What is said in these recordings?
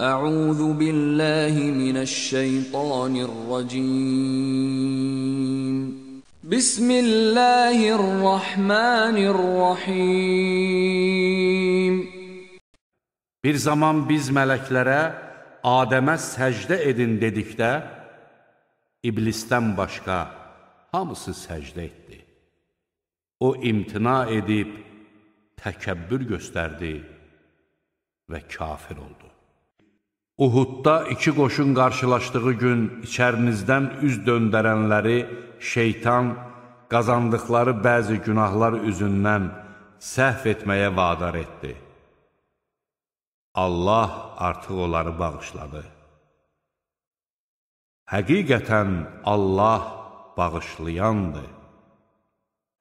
أعوذ بالله من الشيطان الرجيم بسم الله الرحمن الرحيم Bir zaman biz mələklərə Adəmə səcdə edin dedikdə iblisdən başqa hamısı səcdə etdi. O imtina edib təkəbbür göstərdi və kafir oldu. Uhudda iki qoşun qarşılaşdığı gün içərinizdən üz döndərənləri şeytan qazandıqları bəzi günahlar üzündən səhv etməyə vadar etdi. Allah artıq onları bağışladı. Həqiqətən Allah bağışlayandır,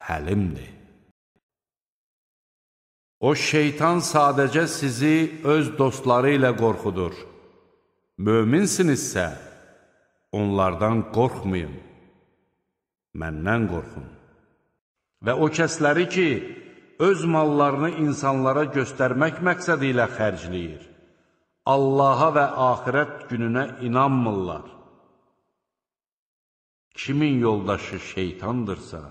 həlimdir. O şeytan sadəcə sizi öz dostları ilə qorxudur. Möminsinizsə, onlardan qorxmayın, məndən qorxun. Və o kəsləri ki, öz mallarını insanlara göstərmək məqsədi ilə xərcləyir, Allaha və axirət gününə inanmırlar. Kimin yoldaşı şeytandırsa,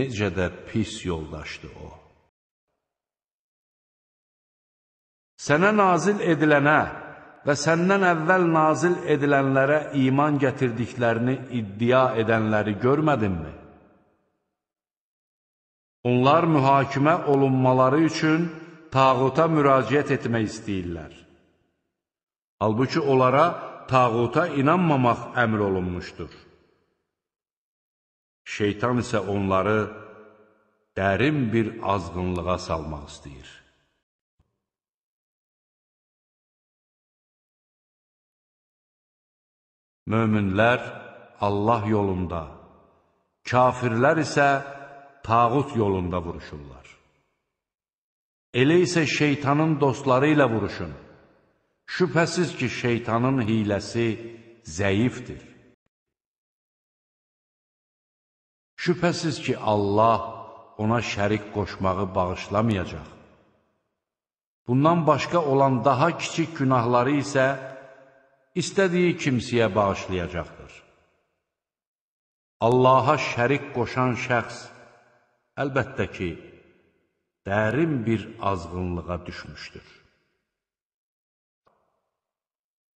necə də pis yoldaşdı o. sənə nazil edilənə və səndən əvvəl nazil edilənlərə iman gətirdiklərini iddia edənləri görmədinmi? Onlar mühakimə olunmaları üçün tağuta müraciət etmək istəyirlər. Halbuki onlara tağuta inanmamaq əmr olunmuşdur. Şeytan isə onları dərin bir azğınlığa salmaq istəyir. möminlər Allah yolunda, kafirlər isə tağut yolunda vuruşurlar. Elə isə şeytanın dostları ilə vuruşun. Şübhəsiz ki, şeytanın hiləsi zəifdir. Şübhəsiz ki, Allah ona şərik qoşmağı bağışlamayacaq. Bundan başqa olan daha kiçik günahları isə istədiyi kimsəyə bağışlayacaqdır. Allaha şərik qoşan şəxs əlbəttə ki, dərin bir azğınlığa düşmüşdür.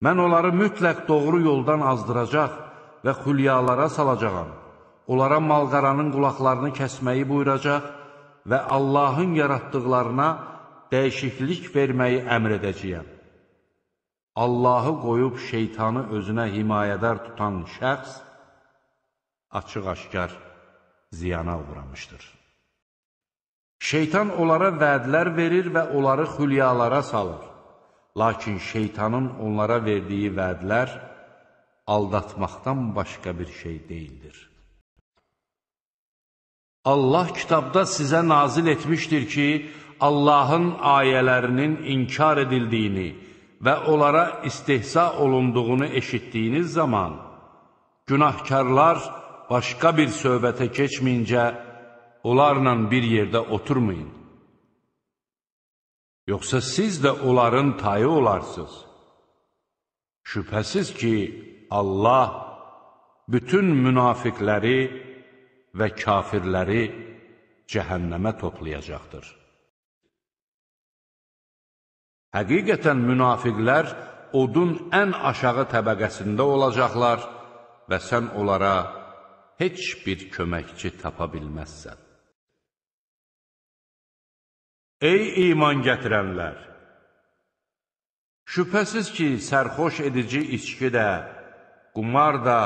Mən onları mütləq doğru yoldan azdıracaq və xülyalara salacağam. Onlara malqaranın qulaqlarını kəsməyi buyuracaq və Allahın yaratdıqlarına dəyişiklik verməyi əmr edəcəyəm. Allahı qoyub şeytanı özünə himayədar tutan şəxs açıq-aşkar ziyana uğramışdır. Şeytan onlara vədlər verir və onları xülyalara salır. Lakin şeytanın onlara verdiyi vədlər aldatmaqdan başqa bir şey deyildir. Allah kitabda sizə nazil etmişdir ki, Allahın ayələrinin inkar edildiyini, və onlara istehza olunduğunu eşitdiyiniz zaman, günahkarlar başqa bir söhbətə keçməyincə, onlarla bir yerdə oturmayın. Yoxsa siz də onların tayı olarsınız. Şübhəsiz ki, Allah bütün münafiqləri və kafirləri cəhənnəmə toplayacaqdır. Həqiqətən münafiqlər odun ən aşağı təbəqəsində olacaqlar və sən onlara heç bir köməkçi tapa bilməzsən. Ey iman gətirənlər! Şübhəsiz ki, sərxoş edici içki də, qumar da,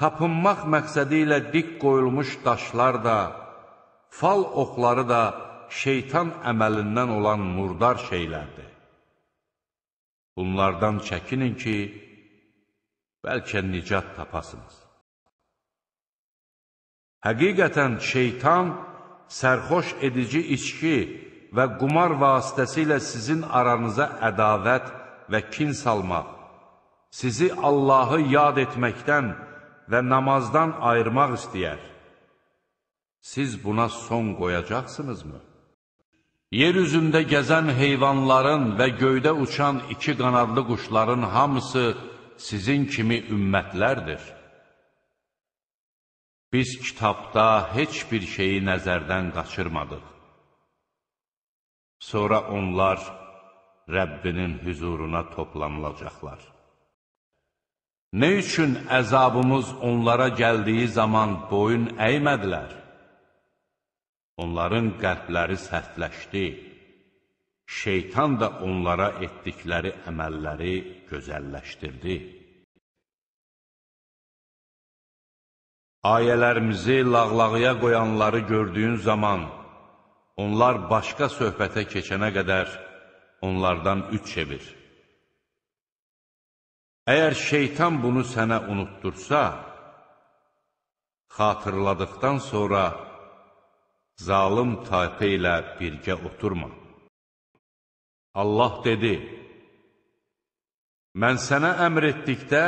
tapınmaq məqsədi ilə dik qoyulmuş daşlar da, fal oxları da şeytan əməlindən olan murdar şeylərdir. Bunlardan çəkinin ki, bəlkə nicat tapasınız. Həqiqətən şeytan sərxoş edici içki və qumar vasitəsilə sizin aranıza ədavət və kin salmaq, sizi Allahı yad etməkdən və namazdan ayırmaq istəyər. Siz buna son qoyacaqsınızmı? Yer üzündə gəzən heyvanların və göydə uçan iki qanadlı quşların hamısı sizin kimi ümmətlərdir. Biz kitabda heç bir şeyi nəzərdən qaçırmadıq. Sonra onlar Rəbbinin hüzuruna toplanılacaqlar. Nə üçün əzabımız onlara gəldiyi zaman boyun əymədilər? Onların qəlbləri sərtləşdi. Şeytan da onlara etdikləri əməlləri gözəlləşdirdi. Ayələrimizi lağlağıya qoyanları gördüyün zaman, onlar başqa söhbətə keçənə qədər onlardan üç çevir. Əgər şeytan bunu sənə unutdursa, xatırladıqdan sonra, zalım tayfə ilə birgə oturma. Allah dedi, Mən sənə əmr etdikdə,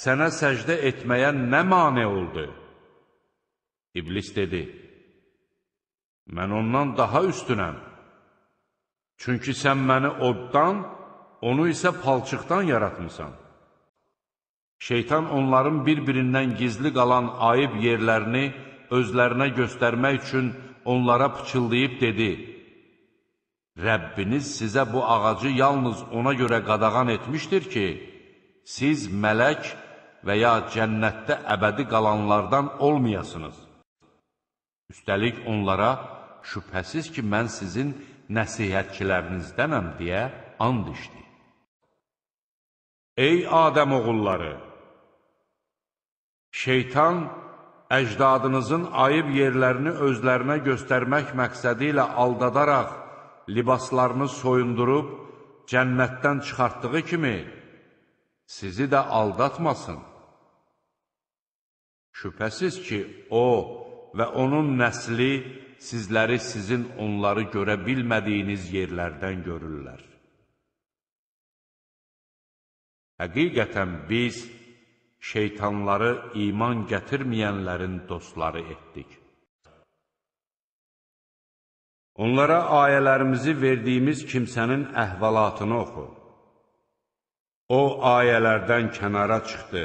sənə səcdə etməyə nə mane oldu? İblis dedi, Mən ondan daha üstünəm. Çünki sən məni oddan, onu isə palçıqdan yaratmısan. Şeytan onların bir-birindən gizli qalan ayıb yerlərini özlərinə göstərmək üçün onlara pıçıldayıb dedi, Rəbbiniz sizə bu ağacı yalnız ona görə qadağan etmişdir ki, siz mələk və ya cənnətdə əbədi qalanlardan olmayasınız. Üstəlik onlara, şübhəsiz ki, mən sizin nəsihətçilərinizdənəm deyə and içdi. Ey Adəm oğulları! Şeytan əcdadınızın ayıb yerlərini özlərinə göstərmək məqsədi ilə aldadaraq libaslarını soyundurub cənnətdən çıxartdığı kimi sizi də aldatmasın. Şübhəsiz ki, o və onun nəsli sizləri sizin onları görə bilmədiyiniz yerlərdən görürlər. Həqiqətən biz, şeytanları iman gətirməyənlərin dostları etdik. Onlara ayələrimizi verdiyimiz kimsənin əhvalatını oxu. O, ayələrdən kənara çıxdı,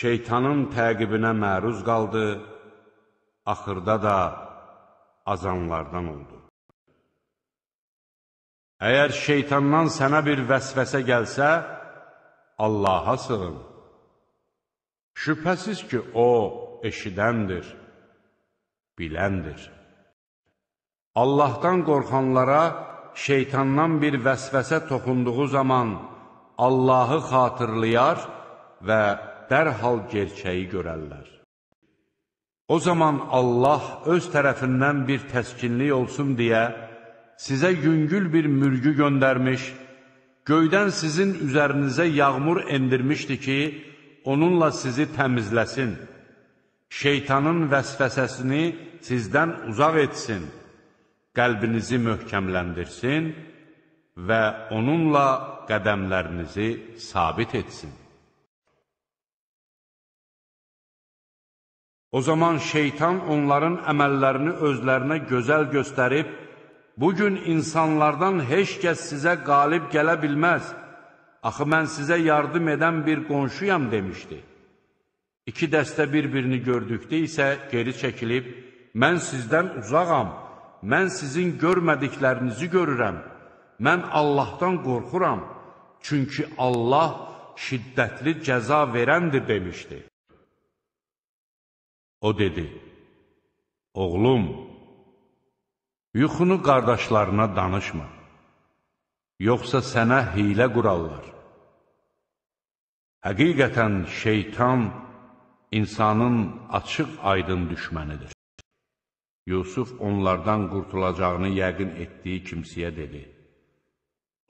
şeytanın təqibinə məruz qaldı, axırda da azanlardan oldu. Əgər şeytandan sənə bir vəsvəsə gəlsə, Allaha sığın. Şübhəsiz ki, O eşidəndir, biləndir. Allahdan qorxanlara şeytandan bir vəsvəsə toxunduğu zaman Allahı xatırlayar və dərhal gerçəyi görərlər. O zaman Allah öz tərəfindən bir təskinlik olsun deyə sizə yüngül bir mürgü göndərmiş, göydən sizin üzərinizə yağmur endirmişdi ki, onunla sizi təmizləsin, şeytanın vəsvəsəsini sizdən uzaq etsin, qəlbinizi möhkəmləndirsin və onunla qədəmlərinizi sabit etsin. O zaman şeytan onların əməllərini özlərinə gözəl göstərib, bugün insanlardan heç kəs sizə qalib gələ bilməz, Axı mən sizə yardım edən bir qonşuyam demişdi. İki dəstə bir-birini gördükdə isə geri çəkilib, mən sizdən uzağam, mən sizin görmədiklərinizi görürəm, mən Allahdan qorxuram, çünki Allah şiddətli cəza verəndir demişdi. O dedi, oğlum, yuxunu qardaşlarına danışma, yoxsa sənə hilə qurarlar. Həqiqətən şeytan insanın açıq-aydın düşmənidir. Yusuf onlardan qurtulacağını yəqin etdiyi kimsəyə dedi,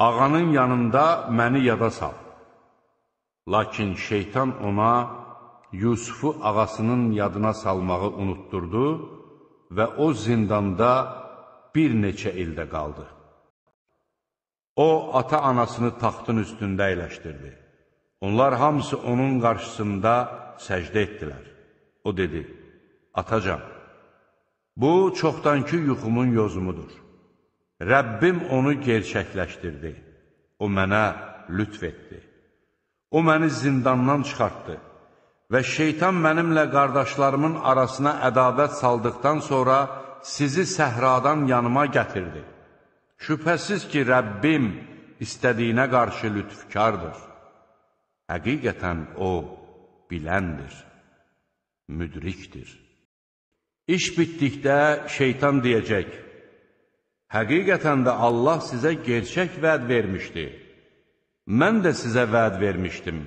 Ağanın yanında məni yada sal. Lakin şeytan ona Yusufu ağasının yadına salmağı unutturdu və o zindanda bir neçə ildə qaldı. O, ata-anasını taxtın üstündə eləşdirdi. Onlar hamısı onun qarşısında səcdə etdilər. O dedi, Atacan, bu çoxdankı yuxumun yozumudur. Rəbbim onu gerçəkləşdirdi. O mənə lütf etdi. O məni zindandan çıxartdı və şeytan mənimlə qardaşlarımın arasına ədavət saldıqdan sonra sizi səhradan yanıma gətirdi. Şübhəsiz ki, Rəbbim istədiyinə qarşı lütfkardır. Həqiqətən O biləndir, müdrikdir. İş bitdikdə şeytan deyəcək, Həqiqətən də Allah sizə gerçək vəd vermişdi. Mən də sizə vəd vermişdim,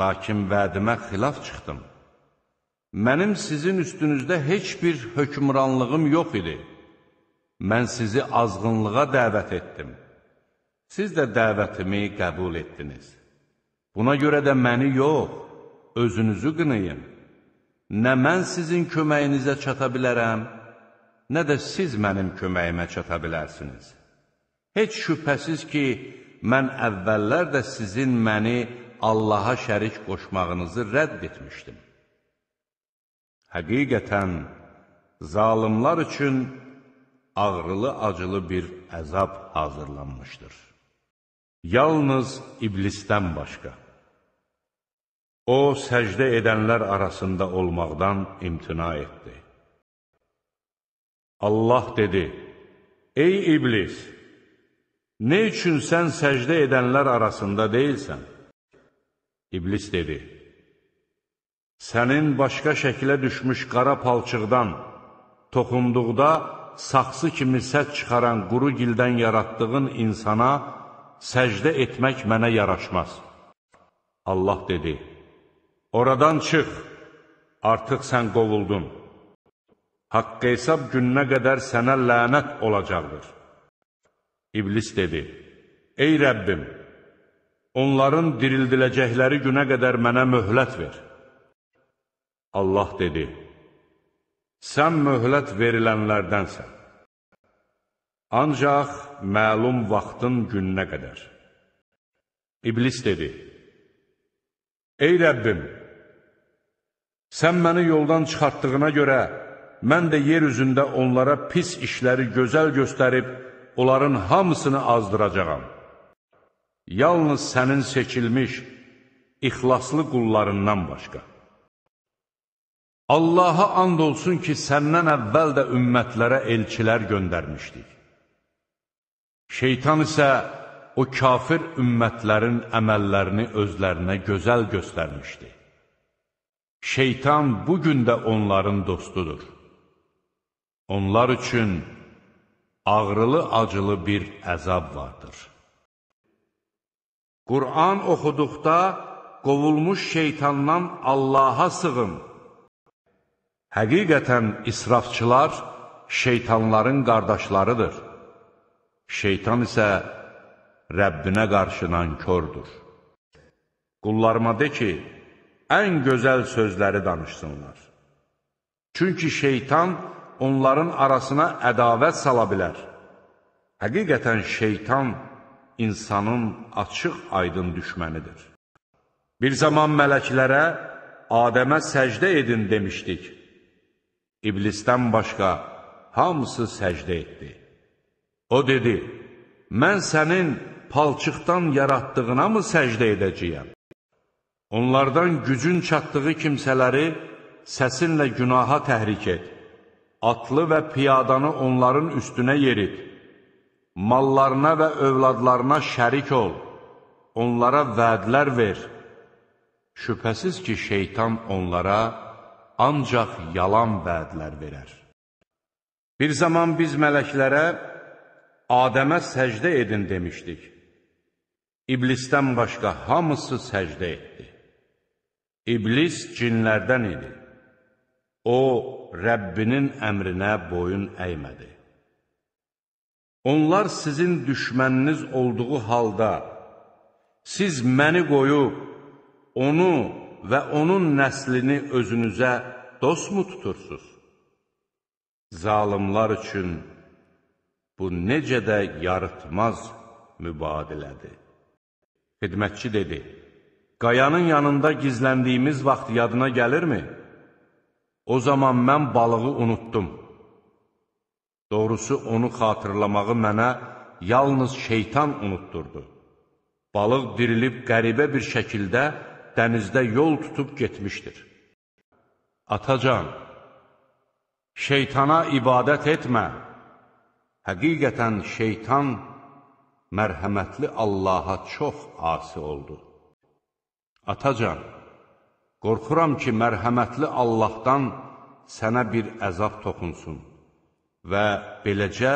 lakin vədimə xilaf çıxdım. Mənim sizin üstünüzdə heç bir hökmranlığım yox idi. Mən sizi azğınlığa dəvət etdim. Siz də dəvətimi qəbul etdiniz.'' Buna görə də məni yox, özünüzü qınayın. Nə mən sizin köməyinizə çata bilərəm, nə də siz mənim köməyimə çata bilərsiniz. Heç şübhəsiz ki, mən əvvəllər də sizin məni Allaha şərik qoşmağınızı rədd etmişdim. Həqiqətən, zalimlar üçün ağrılı-acılı bir əzab hazırlanmışdır. Yalnız iblisdən başqa. O, səcdə edənlər arasında olmaqdan imtina etdi. Allah dedi, Ey iblis, nə üçün sən səcdə edənlər arasında deyilsən? İblis dedi, Sənin başqa şəkilə düşmüş qara palçıqdan, toxunduqda saxsı kimi səs çıxaran quru gildən yaratdığın insana səcdə etmək mənə yaraşmaz. Allah dedi, Oradan çıx, artıq sən qovuldun. Haqq hesab gününə qədər sənə lənət olacaqdır. İblis dedi, Ey Rəbbim, onların dirildiləcəkləri günə qədər mənə möhlət ver. Allah dedi, Sən möhlət verilənlərdənsən. Ancaq məlum vaxtın gününə qədər. İblis dedi, Ey Rəbbim, Sən məni yoldan çıxartdığına görə, mən də yer üzündə onlara pis işləri gözəl göstərib, onların hamısını azdıracağam. Yalnız sənin seçilmiş, ixlaslı qullarından başqa. Allaha and olsun ki, səndən əvvəl də ümmətlərə elçilər göndərmişdik. Şeytan isə o kafir ümmətlərin əməllərini özlərinə gözəl göstərmişdi. Şeytan bu gün də onların dostudur. Onlar üçün ağrılı-acılı bir əzab vardır. Qur'an oxuduqda qovulmuş şeytandan Allaha sığın. Həqiqətən israfçılar şeytanların qardaşlarıdır. Şeytan isə Rəbbinə qarşı nankördür. Qullarıma de ki, ən gözəl sözləri danışsınlar. Çünki şeytan onların arasına ədavət sala bilər. Həqiqətən şeytan insanın açıq aydın düşmənidir. Bir zaman mələklərə Adəmə səcdə edin demişdik. İblisdən başqa hamısı səcdə etdi. O dedi, mən sənin palçıqdan yaratdığına mı səcdə edəcəyəm? Onlardan gücün çatdığı kimsələri səsinlə günaha təhrik et. Atlı və piyadanı onların üstünə yerit. Mallarına və övladlarına şərik ol. Onlara vədlər ver. Şübhəsiz ki, şeytan onlara ancaq yalan vədlər verər. Bir zaman biz mələklərə Adəmə səcdə edin demişdik. İblisdən başqa hamısı səcdə etdi. İblis cinlərdən idi. O, Rəbbinin əmrinə boyun əymədi. Onlar sizin düşməniniz olduğu halda, siz məni qoyub, onu və onun nəslini özünüzə dostmu tutursuz? Zalimlar üçün bu necə də yarıtmaz mübadilədir. Xidmətçi dedi, Qayanın yanında gizləndiyimiz vaxt yadına gəlirmi? O zaman mən balığı unutdum. Doğrusu, onu xatırlamağı mənə yalnız şeytan unutturdu. Balıq dirilib qəribə bir şəkildə dənizdə yol tutub getmişdir. Atacan, şeytana ibadət etmə. Həqiqətən şeytan mərhəmətli Allaha çox asi oldu. Atacan, qorxuram ki, mərhəmətli Allahdan sənə bir əzab toxunsun və beləcə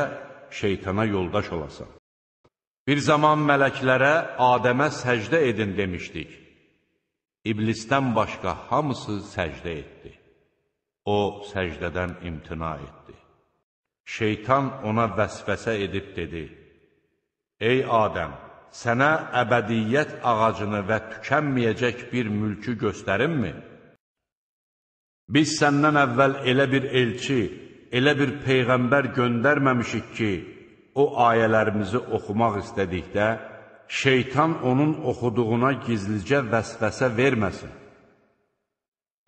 şeytana yoldaş olasan. Bir zaman mələklərə Adəmə səcdə edin demişdik. İblisdən başqa hamısı səcdə etdi. O, səcdədən imtina etdi. Şeytan ona vəsvəsə edib dedi, Ey Adəm! sənə əbədiyyət ağacını və tükənməyəcək bir mülkü göstərimmi? Biz səndən əvvəl elə bir elçi, elə bir peyğəmbər göndərməmişik ki, o ayələrimizi oxumaq istədikdə, şeytan onun oxuduğuna gizlicə vəsvəsə verməsin.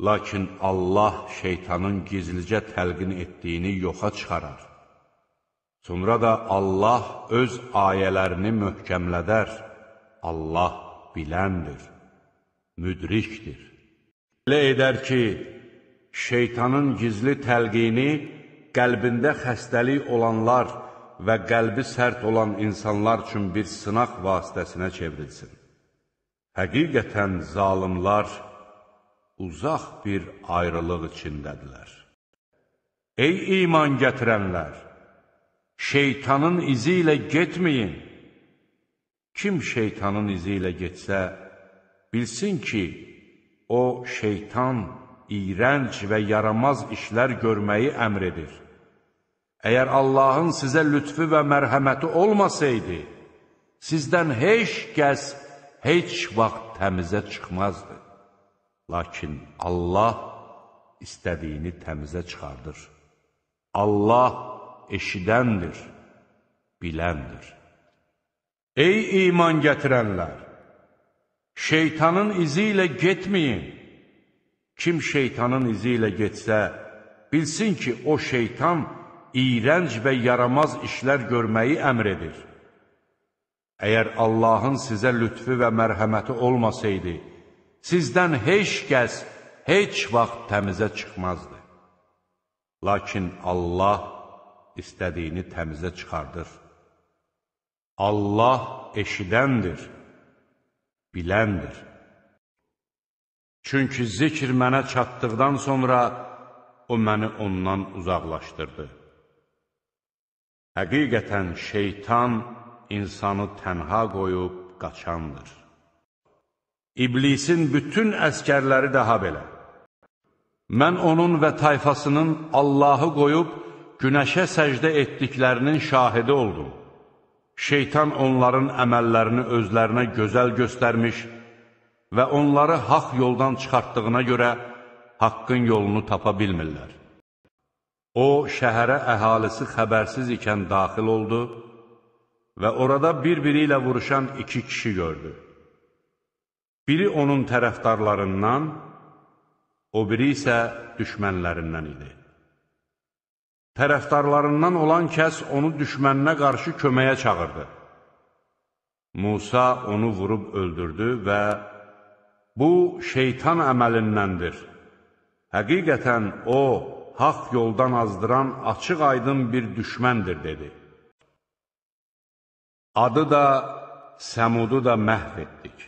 Lakin Allah şeytanın gizlicə təlqin etdiyini yoxa çıxarar. Sonra da Allah öz ayələrini möhkəmlədər. Allah biləndir, müdrikdir. Elə edər ki, şeytanın gizli təlqini qəlbində xəstəlik olanlar və qəlbi sərt olan insanlar üçün bir sınaq vasitəsinə çevrilsin. Həqiqətən zalimlar uzaq bir ayrılıq içindədirlər. Ey iman gətirənlər! şeytanın izi ilə getməyin. Kim şeytanın izi ilə getsə, bilsin ki, o şeytan iyrənc və yaramaz işlər görməyi əmr edir. Əgər Allahın sizə lütfü və mərhəməti olmasaydı, sizdən heç kəs heç vaxt təmizə çıxmazdı. Lakin Allah istədiyini təmizə çıxardır. Allah istədiyini eşidəndir, biləndir. Ey iman gətirənlər! Şeytanın izi ilə getməyin. Kim şeytanın izi ilə getsə, bilsin ki, o şeytan iyrənc və yaramaz işlər görməyi əmr edir. Əgər Allahın sizə lütfü və mərhəməti olmasaydı, sizdən heç kəs heç vaxt təmizə çıxmazdı. Lakin Allah istədiyini təmizə çıxardır. Allah eşidəndir, biləndir. Çünki zikr mənə çatdıqdan sonra o məni ondan uzaqlaşdırdı. Həqiqətən şeytan insanı tənha qoyub qaçandır. İblisin bütün əskərləri daha belə. Mən onun və tayfasının Allahı qoyub, günəşə səcdə etdiklərinin şahidi oldum. Şeytan onların əməllərini özlərinə gözəl göstərmiş və onları haq yoldan çıxartdığına görə haqqın yolunu tapa bilmirlər. O, şəhərə əhalisi xəbərsiz ikən daxil oldu və orada bir-biri ilə vuruşan iki kişi gördü. Biri onun tərəfdarlarından, o biri isə düşmənlərindən idi tərəfdarlarından olan kəs onu düşməninə qarşı köməyə çağırdı. Musa onu vurub öldürdü və bu şeytan əməlindəndir. Həqiqətən o, haq yoldan azdıran açıq aydın bir düşməndir, dedi. Adı da, Səmudu da məhv etdik.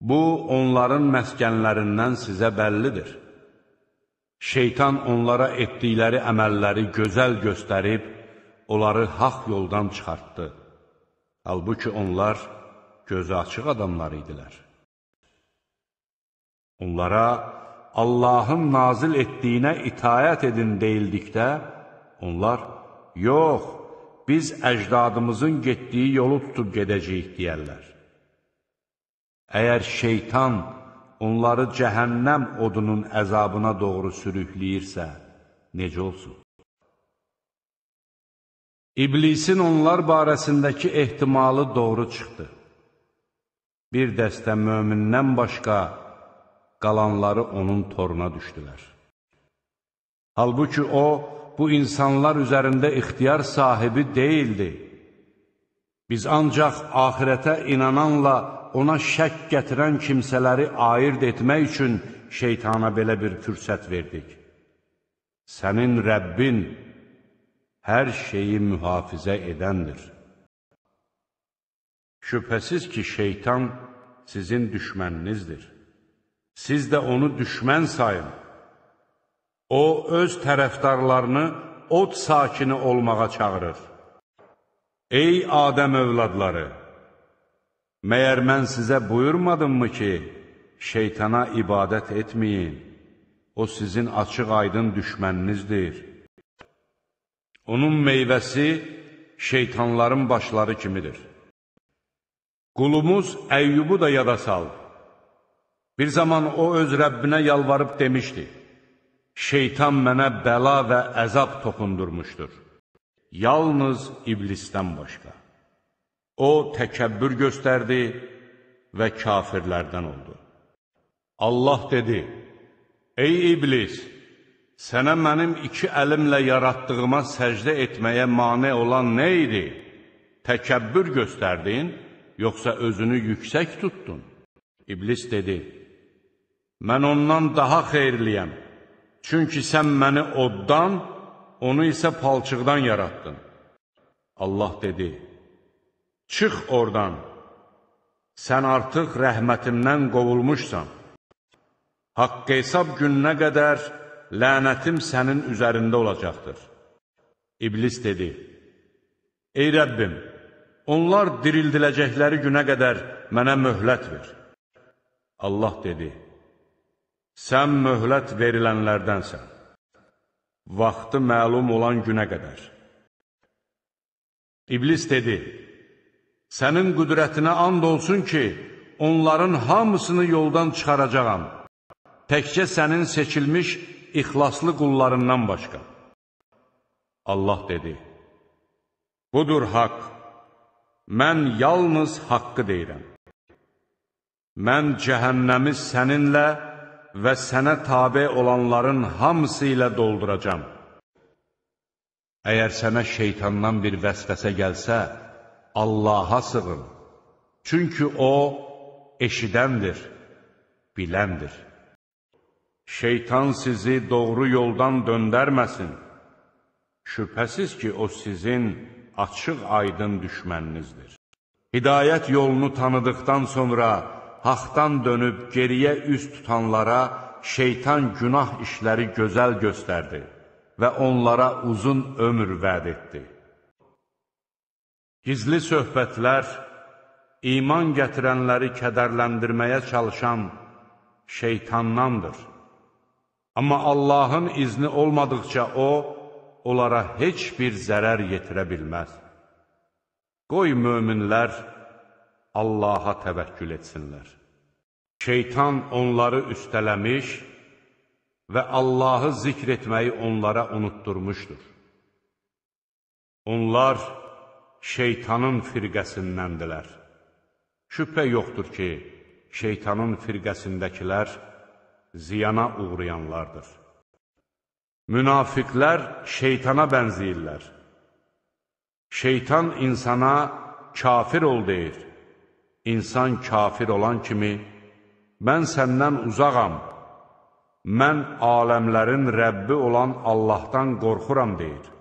Bu, onların məskənlərindən sizə bəllidir. Şeytan onlara etdikləri əməlləri gözəl göstərib, onları haq yoldan çıxartdı. Halbuki onlar gözü açıq adamlar idilər. Onlara Allahın nazil etdiyinə itayət edin deyildikdə, onlar, yox, biz əcdadımızın getdiyi yolu tutub gedəcəyik deyərlər. Əgər şeytan onları cəhənnəm odunun əzabına doğru sürükləyirsə, necə olsun? İblisin onlar barəsindəki ehtimalı doğru çıxdı. Bir dəstə mömindən başqa qalanları onun toruna düşdülər. Halbuki o, bu insanlar üzərində ixtiyar sahibi deyildi. Biz ancaq axirətə inananla ona şək gətirən kimsələri ayırd etmək üçün şeytana belə bir fürsət verdik. Sənin Rəbbin hər şeyi mühafizə edəndir. Şübhəsiz ki, şeytan sizin düşməninizdir. Siz də onu düşmən sayın. O, öz tərəfdarlarını od sakini olmağa çağırır. Ey Adəm övladları! Məyər mən sizə buyurmadımmı ki, şeytana ibadət etməyin, o sizin açıq aydın düşməninizdir. Onun meyvəsi şeytanların başları kimidir. Qulumuz Əyyubu da yada sal. Bir zaman o öz Rəbbinə yalvarıb demişdi, şeytan mənə bəla və əzab toxundurmuşdur yalnız iblisdən başqa. O təkəbbür göstərdi və kafirlərdən oldu. Allah dedi, Ey iblis, sənə mənim iki əlimlə yarattığıma səcdə etməyə mane olan nə idi? Təkəbbür göstərdin, yoxsa özünü yüksək tutdun? İblis dedi, Mən ondan daha xeyirliyəm, çünki sən məni oddan, onu isə palçıqdan yaratdın. Allah dedi, çıx oradan, sən artıq rəhmətimdən qovulmuşsan. Haqq hesab gününə qədər lənətim sənin üzərində olacaqdır. İblis dedi, Ey Rəbbim, onlar dirildiləcəkləri günə qədər mənə möhlət ver. Allah dedi, Sən möhlət verilənlərdənsən vaxtı məlum olan günə qədər. İblis dedi, sənin qüdrətinə and olsun ki, onların hamısını yoldan çıxaracaqam, təkcə sənin seçilmiş ixlaslı qullarından başqa. Allah dedi, budur haqq, mən yalnız haqqı deyirəm. Mən cəhənnəmi səninlə, və sənə tabe olanların hamısı ilə dolduracam. Əgər sənə şeytandan bir vəsvəsə gəlsə, Allaha sığın. Çünki O eşidəndir, biləndir. Şeytan sizi doğru yoldan döndərməsin. Şübhəsiz ki, o sizin açıq aydın düşməninizdir. Hidayət yolunu tanıdıqdan sonra, haqdan dönüb geriyə üz tutanlara şeytan günah işləri gözəl göstərdi və onlara uzun ömür vəd etdi. Gizli söhbətlər iman gətirənləri kədərləndirməyə çalışan şeytandandır. Amma Allahın izni olmadıkça o, onlara heç bir zərər yetirə bilməz. Qoy möminlər, Allaha təvəkkül etsinlər. Şeytan onları üstələmiş və Allahı zikr etməyi onlara unutturmuşdur. Onlar şeytanın firqəsindəndilər. Şübhə yoxdur ki, şeytanın firqəsindəkilər ziyana uğrayanlardır. Münafiqlər şeytana bənziyirlər. Şeytan insana kafir ol deyir. İnsan kafir olan kimi, mən səndən uzağam, mən aləmlərin Rəbbi olan Allahdan qorxuram, deyir.